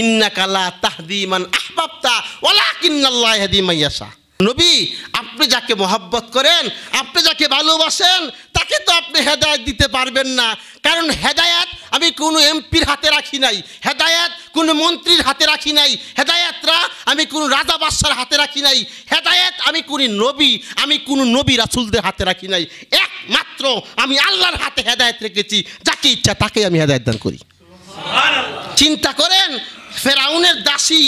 ইন্নাকালা OLA নবী আপনি যাকে মহাব্বত করেন আপনি যাকে ভালোবাসেন তাকে তো আপনি হেদায়ত দিতে পারবেন না কারণ হেদায়াত আমি কোনো এমপির হাতে রাখি নাই হেদায়াত কোনো মন্ত্রীর হাতে রাখি নাই হেদায়াতরা আমি কোনো রাজা বাদশার হাতে রাখি নাই হেদায়াত আমি কোনো নবী আমি কোনো নবী রাসুলদের হাতে রাখি নাই একমাত্র আমি আল্লাহর হাতে হেদায়ত রেখেছি যাকে ইচ্ছা তাকে আমি হেদায়ত দান করি চিন্তা করেন ফেরাউনের দাসী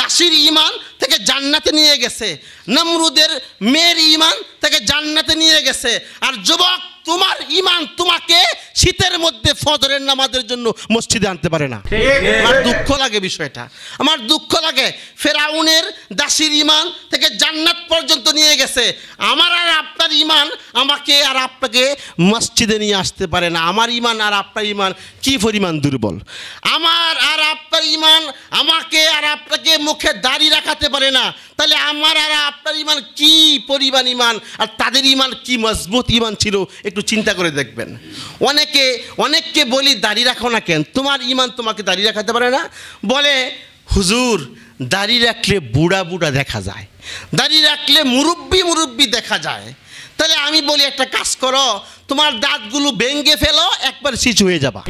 দাসির ইমান থেকে জান্নাতে নিয়ে গেছে নমরুদের মেয়ের ইমান থেকে জান্নাতে নিয়ে গেছে আর যুবক তোমার ইমান তোমাকে শীতের মধ্যে ফজরের নামাজের জন্য মসজিদে আনতে পারে না আমার দুঃখ লাগে বিষয়টা আমার দুঃখ আমাকে ফেরাউনের দাসির ইমান থেকে জান্নাত পর্যন্ত নিয়ে গেছে আমার আর আপনার ইমান আমাকে আর আপনাকে মসজিদে নিয়ে আসতে পারে না আমার ইমান আর আপনার ইমান কি পরিমাণ দুর্বল আমার আর আপনার ইমান আমাকে আর আপনাকে মুখে দাড়ি রাখাতে পারে না তাহলে আমার আর আপনার ইমান কি পরিমাণ ইমান আর তাদের ইমান কি মজবুত ইমান ছিল একটু চিন্তা করে দেখবেন অনেকে অনেককে বলি দাড়ি রাখো না কেন তোমার ইমান তোমাকে দাড়ি রাখাতে পারে না বলে হুজুর দাড়ি রাখলে বুড়া বুড়া দেখা যায় দাড়ি রাখলে মুরব্বি মুরব্বি দেখা যায় তাহলে আমি বলি একটা কাজ করো তোমার দাঁতগুলো ভেঙ্গে ফেলো একবার সিচ হয়ে যাবা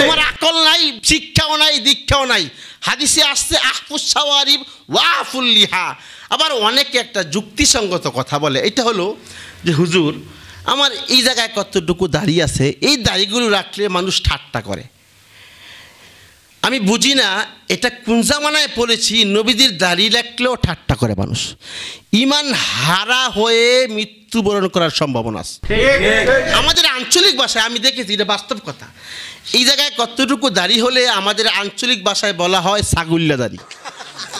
তোমার আকল নাই শিক্ষাও নাই দীক্ষাও নাই হাদিসে আসছে আহফুসাওয়ারিব ওয়াফুল্লিহা আবার অনেকে একটা যুক্তিসঙ্গত কথা বলে এটা হলো যে হুজুর আমার এই জায়গায় কতটুকু দাড়ি আছে এই দাড়িগুলো রাখলে মানুষ ঠাট্টা করে আমি বুঝি না এটা কোন জামানায় পড়েছি নবীদের দাড়ি লাগলেও ঠাট্টা করে মানুষ ইমান হারা হয়ে মৃত্যুবরণ করার সম্ভাবনা আছে আমাদের আঞ্চলিক ভাষায় আমি দেখেছি এটা বাস্তব কথা এই জায়গায় কতটুকু দাড়ি হলে আমাদের আঞ্চলিক ভাষায় বলা হয় সাগুল্লা দাড়ি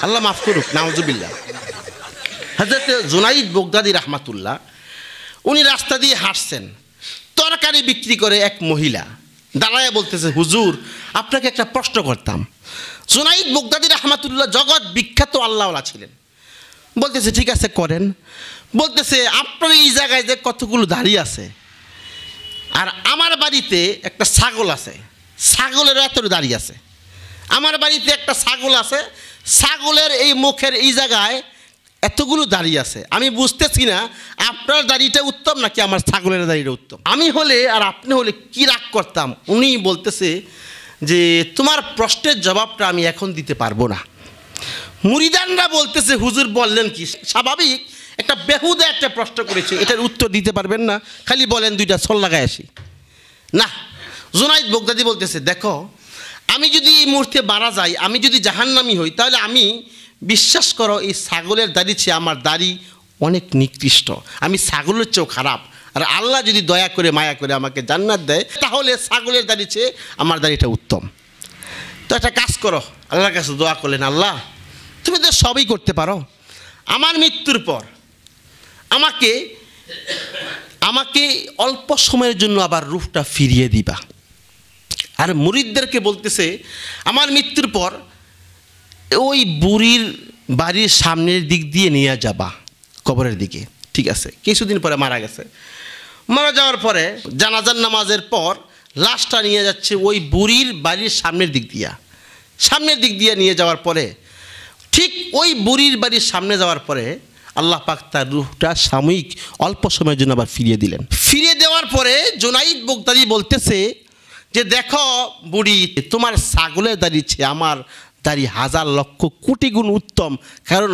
আল্লাহ মাফ করুক নামজুবিল্লা হাজরত জোনাইদ বোগদাদি রাহমাতুল্লাহ উনি রাস্তা দিয়ে হাঁটছেন তরকারি বিক্রি করে এক মহিলা দাঁড়ায় বলতেছে হুজুর আপনাকে একটা প্রশ্ন করতাম সোনাইদ মুগদাদি রহমাতুল্লাহ জগৎ বিখ্যাত আল্লাহওয়ালা ছিলেন বলতেছে ঠিক আছে করেন বলতেছে আপনার এই জায়গায় যে কতগুলো দাঁড়িয়ে আছে আর আমার বাড়িতে একটা ছাগল আছে ছাগলের এত দাঁড়িয়ে আছে আমার বাড়িতে একটা ছাগল আছে ছাগলের এই মুখের এই জায়গায় এতগুলো দাড়ি আছে আমি বুঝতেছি না আপনার দাড়িটা উত্তম নাকি আমার ছাগলের দাড়িটা উত্তম আমি হলে আর আপনি হলে কি রাগ করতাম উনি বলতেছে যে তোমার প্রশ্নের জবাবটা আমি এখন দিতে পারবো না মুরিদানরা বলতেছে হুজুর বললেন কি স্বাভাবিক একটা বেহুদা একটা প্রশ্ন করেছে এটার উত্তর দিতে পারবেন না খালি বলেন দুইটা ছল লাগায় আসি না জোনাইদ বগদাদি বলতেছে দেখো আমি যদি এই মুহূর্তে মারা যাই আমি যদি জাহান্নামি হই তাহলে আমি বিশ্বাস করো এই ছাগলের দাড়ি চেয়ে আমার দাড়ি অনেক নিকৃষ্ট আমি ছাগলের চেয়েও খারাপ আর আল্লাহ যদি দয়া করে মায়া করে আমাকে জান্নাত দেয় তাহলে ছাগলের দাড়ি চেয়ে আমার দাড়িটা উত্তম তো একটা কাজ করো আল্লাহর কাছে দোয়া করলেন আল্লাহ তুমি তো সবই করতে পারো আমার মৃত্যুর পর আমাকে আমাকে অল্প সময়ের জন্য আবার রুফটা ফিরিয়ে দিবা আর মুরিদদেরকে বলতেছে আমার মৃত্যুর পর ওই বুড়ির বাড়ির সামনের দিক দিয়ে নিয়ে যাবা কবরের দিকে ঠিক আছে কিছুদিন পরে মারা গেছে মারা যাওয়ার পরে জানাজার নামাজের পর লাশটা নিয়ে যাচ্ছে ওই বুড়ির বাড়ির সামনের দিক দিয়া সামনের দিক দিয়ে নিয়ে যাওয়ার পরে ঠিক ওই বুড়ির বাড়ির সামনে যাওয়ার পরে আল্লাহ পাক তার রুহটা সাময়িক অল্প সময়ের জন্য আবার ফিরিয়ে দিলেন ফিরিয়ে দেওয়ার পরে জোনাইদ বোগদারি বলতেছে যে দেখো বুড়ি তোমার ছাগলের দাঁড়িয়েছে আমার তারই হাজার লক্ষ কোটি গুণ উত্তম কারণ